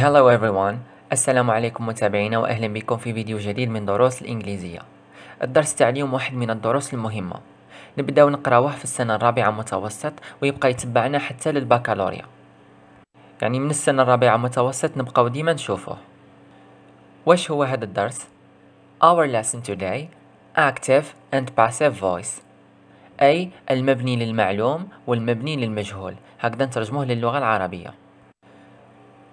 Hello everyone السلام عليكم متابعينا وأهلا بكم في فيديو جديد من دروس الإنجليزية الدرس تاع اليوم واحد من الدروس المهمة نبداو نقراوه في السنة الرابعة متوسط ويبقى يتبعنا حتى للبكالوريا يعني من السنة الرابعة متوسط نبقاو ديما نشوفوه واش هو هذا الدرس؟ Our lesson today Active and Passive Voice أي المبني للمعلوم والمبني للمجهول هكذا نترجموه للغة العربية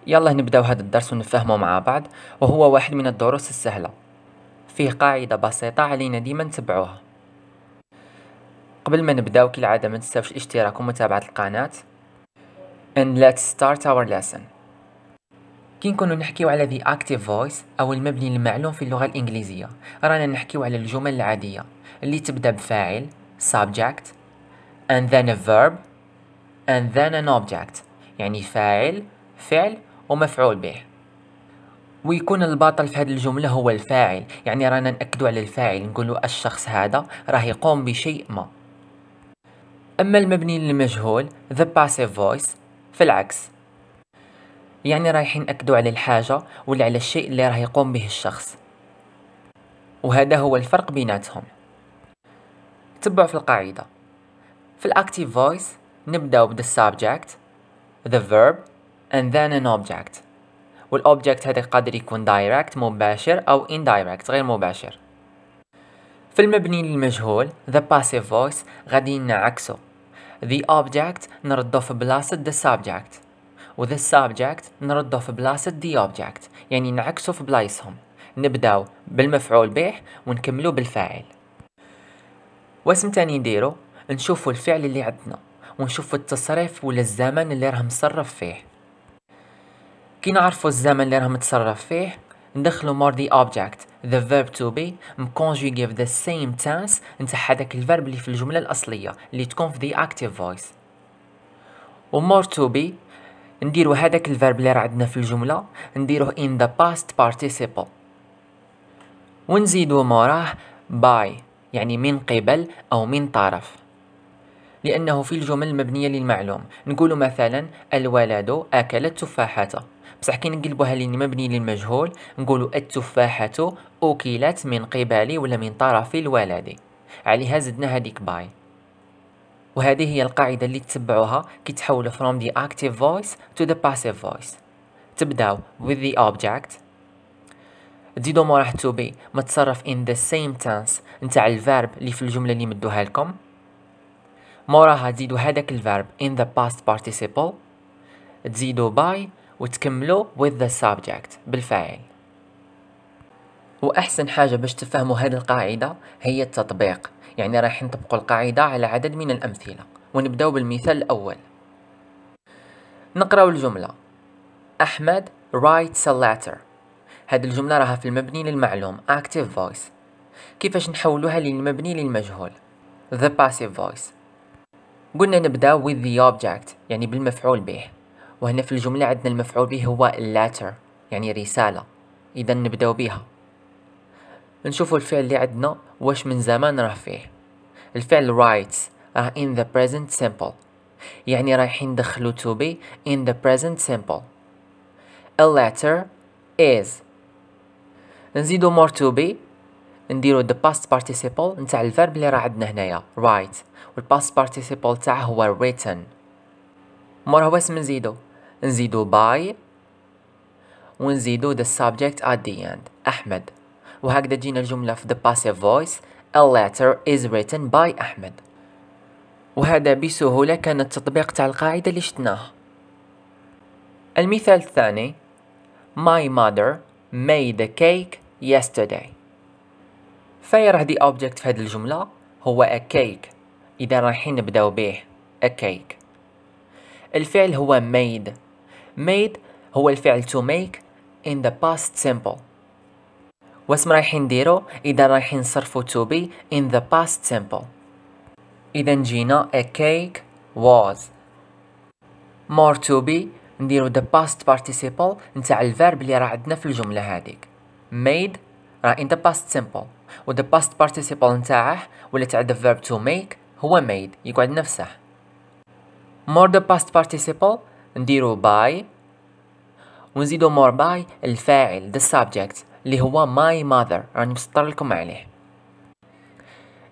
يلا نبداو هذا الدرس ونفهمه مع بعض وهو واحد من الدروس السهلة فيه قاعدة بسيطة علينا ديما نتبعوها قبل ما نبداو كالعادة ما تنساوش الاشتراك ومتابعة القناة and let's start our lesson كي نكونو نحكيو على the active voice أو المبني المعلوم في اللغة الإنجليزية رانا نحكيو على الجمل العادية اللي تبدأ بفاعل subject and then a verb and then an object يعني فاعل فعل ومفعول به ويكون الباطل في هذه الجملة هو الفاعل يعني رانا نأكدو على الفاعل نقولو الشخص هذا راه يقوم بشيء ما أما المبني للمجهول the passive voice في العكس يعني رايحين نأكدو على الحاجة ولا على الشيء اللي راه يقوم به الشخص وهذا هو الفرق بيناتهم تبع في القاعدة في الأكتيف فويس نبداو بالسابجكت subject the verb and then an object والأوبجكت هذا قادر يكون direct مباشر أو indirect غير مباشر في المبني للمجهول the passive voice غادي نعكسه the object نردو في بلاصة the subject و the subject نردو في بلاصة the object يعني نعكسه في بلايصهم نبداو بالمفعول به ونكملو بالفاعل واسم تاني نديرو نشوفو الفعل اللي عندنا ونشوفو التصريف ولا الزمن اللي راه مصرف فيه كي نعرفو الزمن اللي راه متصرف فيه ندخلو دي object the verb to be مكونجيغي في the سيم تانس نتاع هذاك الفيرب اللي في الجملة الأصلية اللي تكون في ذا active voice و تو بي نديرو هذاك الفيرب اللي راه عندنا في الجملة نديروه in the past participle ونزيدو موراه by يعني من قبل أو من طرف لأنه في الجمل مبنية للمعلوم نقول مثلا الولد أكل التفاحة بصح كي نقلبوها لين مبني للمجهول نقولوا التفاحة أكلت من قبل ولا من طرف الولد عليها زدنا هذيك باي وهذه هي القاعدة اللي تتبعوها كي تحولوا from the active voice to the passive voice تبداو with the object تزيدو موراه تو بي متصرف in the same tense نتاع الفيرب اللي في الجملة اللي مدوها لكم موراها تزيدوا هذاك الفيرب in the past participle تزيدوا by وتكملوا with the subject بالفاعل واحسن حاجه باش تفهموا هذه القاعده هي التطبيق يعني راح نطبقوا القاعده على عدد من الامثله ونبدأ بالمثال الاول نقراو الجمله احمد writes a letter هذه الجمله راها في المبني للمعلوم active voice كيفاش نحولوها للمبني للمجهول the passive voice قلنا نبدا with the object يعني بالمفعول به وهنا في الجملة عندنا المفعول به هو letter يعني رسالة إذا نبداو بها نشوفوا الفعل اللي عندنا واش من زمان راه فيه الفعل writes راه in the present simple يعني رايحين ندخلو to be in the present simple a letter is نزيدو more to be نديرو the past participle نتاع الفرب اللي راه عندنا هنايا write والpast participle تاعه هو written هو اسم نزيدو نزيدو by ونزيدو the subject at the end أحمد وهكذا جينا الجملة في the passive voice A letter is written by أحمد وهذا بسهولة كان التطبيق تاع القاعدة اللي شتناه المثال الثاني My mother made a cake yesterday فيره دي object في هذه الجملة هو a cake إذا رايحين نبداو به a cake الفعل هو made made هو الفعل to make in the past simple واسم رايحين نديرو اذا رايحين نصرفو to be in the past simple اذا جينا a cake was more to be نديرو the past participle نتاع الفيرب اللي راه عندنا في الجمله هذيك made راه in the past simple و the past participle نتاعه ولا تاع the verb to make هو made يقعد نفسه more the past participle نديرو باي ونزيدو مور باي الفاعل the subject اللي هو my mother راني مسطر لكم عليه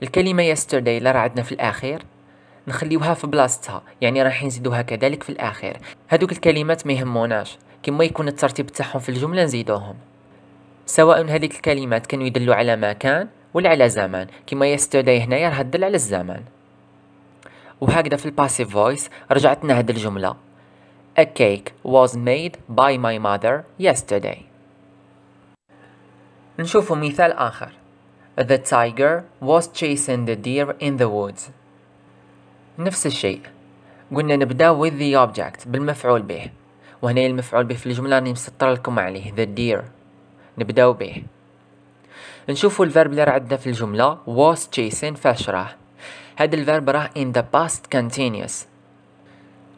الكلمة yesterday اللي راه عندنا في الأخير نخليوها في بلاصتها يعني راح نزيدوها كذلك في الأخير هذوك الكلمات ما يهموناش كما يكون الترتيب تاعهم في الجملة نزيدوهم سواء هذيك الكلمات كانوا يدلوا على مكان ولا على زمان كما يستوداي هنايا راه تدل على الزمان وهكذا في الباسيف فويس رجعت لنا هاد الجمله A cake was made by my mother yesterday. نشوف مثال آخر. The tiger was chasing the deer in the woods. نفس الشيء. قلنا نبدا with the object بالمفعول به. وهنا المفعول به في الجملة راني مسطر لكم عليه the deer. نبداو به. نشوفوا الفرب اللي راه عندنا في الجملة was chasing فاش راه. هذا الفرب راه in the past continuous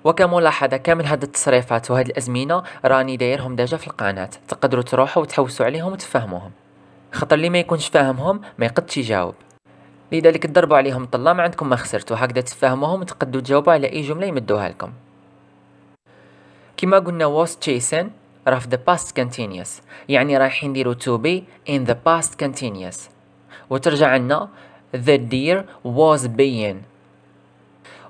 وكملاحظة كامل هاد التصريفات وهاد الأزمنة راني دايرهم ديجا في القناة تقدروا تروحوا وتحوسوا عليهم وتفهموهم خطر اللي ما يكونش فاهمهم ما يقدش يجاوب لذلك تضربوا عليهم طلا ما عندكم ما خسرتوا هكذا تفهموهم وتقدروا تجاوبوا على اي جمله يمدوها لكم كما قلنا was chasing راه في the past continuous يعني رايحين نديرو to be in the past continuous وترجع عنا the deer was being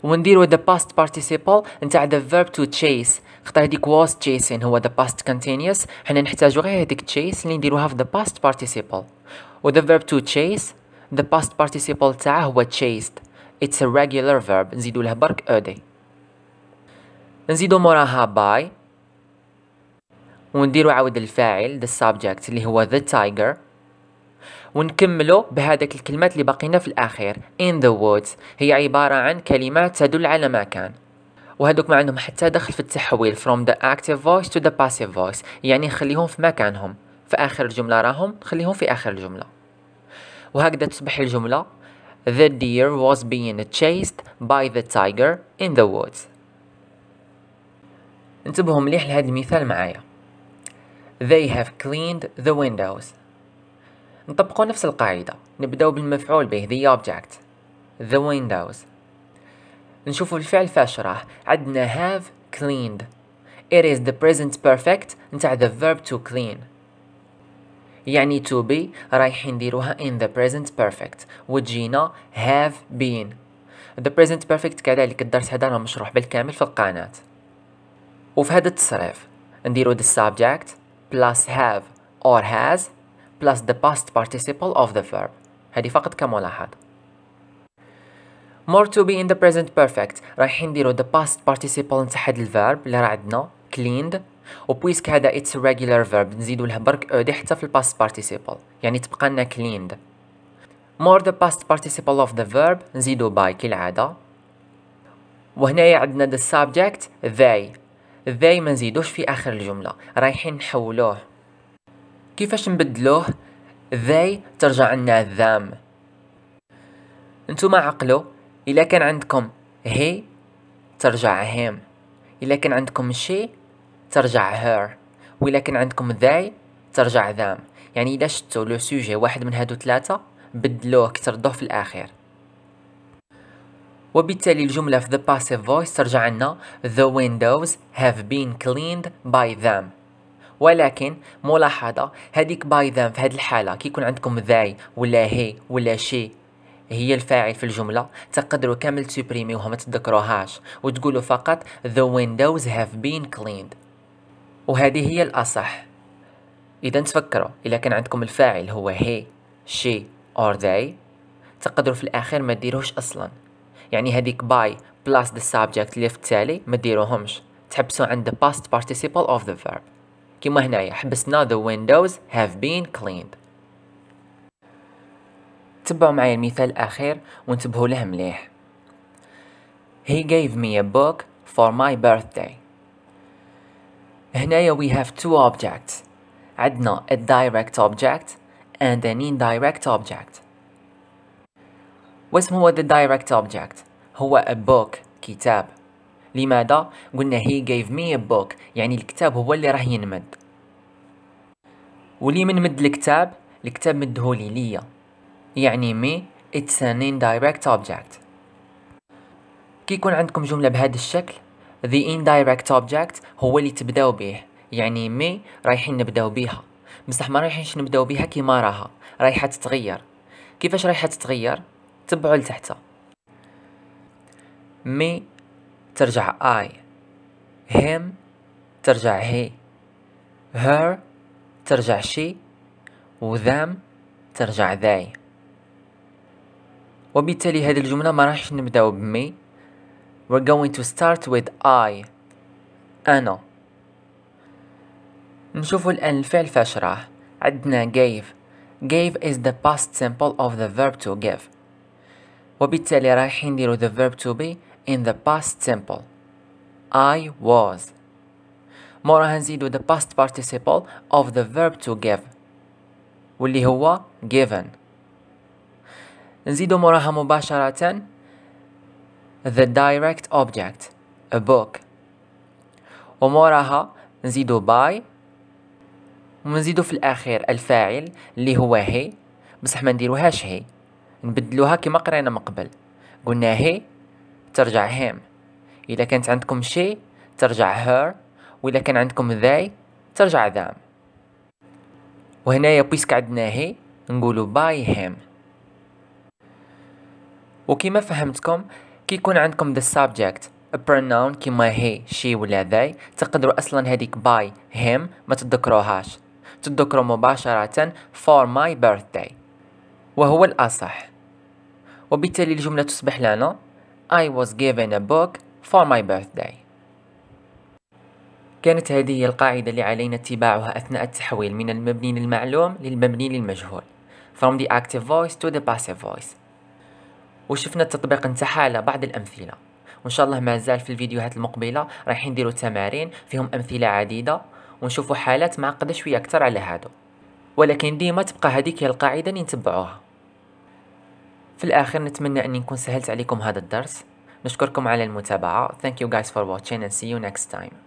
ونديرو the past participle نتاع the verb to chase خطر هذيك was chasing هو the past continuous حنا نحتاجو غير هذيك chase اللي نديروها في the past participle و the verb to chase the past participle تاعه هو chased it's a regular verb نزيدو له برك ed نزيدو موراها by ونديرو عاود الفاعل the subject اللي هو the tiger ونكملوا بهذاك الكلمات اللي باقينا في الاخير in the woods هي عباره عن كلمات تدل على مكان وهذوك ما عندهم حتى دخل في التحويل from the active voice to the passive voice يعني خليهم في مكانهم في آخر الجملة راهم خليهم في آخر الجملة وهكذا تصبح الجملة The deer was being chased by the tiger in the woods انتبهوا مليح لهذا المثال معايا They have cleaned the windows نطبقوا نفس القاعدة نبداو بالمفعول به the object the windows نشوفوا الفعل فاش راه عندنا have cleaned it is the present perfect نتاع the verb to clean يعني to be رايحين نديروها in the present perfect وتجينا have been the present perfect كذلك الدرس هذا راه مشروح بالكامل في القناة وفي هذا التصريف نديرو the subject plus have or has plus the past participle of the verb هذه فقط كملاحظة more to be in the present perfect رايحين نديرو the past participle نتاع هاد الفيرب اللي راه عندنا cleaned و بويسك هذا it's a regular verb نزيدو له برك اودي حتى في past participle يعني تبقى لنا cleaned more the past participle of the verb نزيدو by كالعادة وهنايا عندنا the subject they they ما نزيدوش في اخر الجملة رايحين نحولوه كيفاش نبدلوه ذي ترجع لنا ذام ما عقلو الا كان عندكم هي ترجع هيم الا كان عندكم شي ترجع هير والا كان عندكم ذي ترجع ذام يعني الا شتو لو سوجي واحد من هادو ثلاثه بدلوه كتردوه في الاخير وبالتالي الجملة في the passive voice ترجع لنا the windows have been cleaned by them ولكن ملاحظه هذيك باي ذان في هذه الحاله كي يكون عندكم ذاي ولا هي ولا شي هي الفاعل في الجملة تقدروا كامل تسوبريميوها ما تذكروهاش وتقولوا فقط the windows have been cleaned وهذه هي الأصح إذا تفكروا إذا كان عندكم الفاعل هو هي شي or they تقدروا في الأخير ما ديروهش أصلا يعني هذيك by بلاس the subject اللي في التالي ما ديروهمش تحبسوا عند past participle of the verb كما هنايا حبسنا the windows have been cleaned تبعوا معايا المثال الأخير وانتبهوا له مليح He gave me a book for my birthday هنايا we have two objects عندنا a direct object and an indirect object واسم هو the direct object هو a book كتاب لماذا؟ قلنا he gave me a book يعني الكتاب هو اللي راه ينمد ولي من مد الكتاب الكتاب مدهولي ليا يعني مي it's an indirect object كي يكون عندكم جملة بهذا الشكل the indirect object هو اللي تبداو به يعني مي رايحين نبداو بيها بصح ما رايحينش نبداو بيها كيما راها رايحه تتغير كيفاش رايحه تتغير تبعوا لتحتها مي ترجع I him ترجع he her ترجع she و them ترجع they وبالتالي هذه الجملة ما راحش نبداو بمي We're going to start with I أنا نشوفوا الآن الفعل فاش راه عندنا gave gave is the past simple of the verb to give وبالتالي رايحين نديرو the verb to be in the past simple I was مورا هنزيدو the past participle of the verb to give واللي هو given نزيدو موراها مباشرة the direct object a book وموراها نزيدو by ونزيدو في الأخير الفاعل اللي هو هي بصح ما نديروهاش هي نبدلوها كما قرينا من قبل قلنا هي ترجع him إذا كانت عندكم she ترجع her وإذا كان عندكم they ترجع them وهنايا بويسك عندنا هي نقولو by him وكما فهمتكم كي يكون عندكم the subject a pronoun كيما هي she ولا they تقدروا أصلا هذيك by him ما تذكروهاش تذكروا مباشرة for my birthday وهو الأصح وبالتالي الجملة تصبح لنا I was given a book for my birthday. كانت هذه هي القاعدة اللي علينا اتباعها أثناء التحويل من المبني للمعلوم للمبني للمجهول from the active voice to the passive voice وشفنا التطبيق نتاعها على بعض الأمثلة وإن شاء الله مازال في الفيديوهات المقبلة رايحين نديرو تمارين فيهم أمثلة عديدة ونشوفوا حالات معقدة شوية أكثر على هادو ولكن ديما تبقى هذيك هي القاعدة اللي نتبعوها في الآخر نتمنى أني نكون سهلت عليكم هذا الدرس نشكركم على المتابعة Thank you guys for watching and see you next time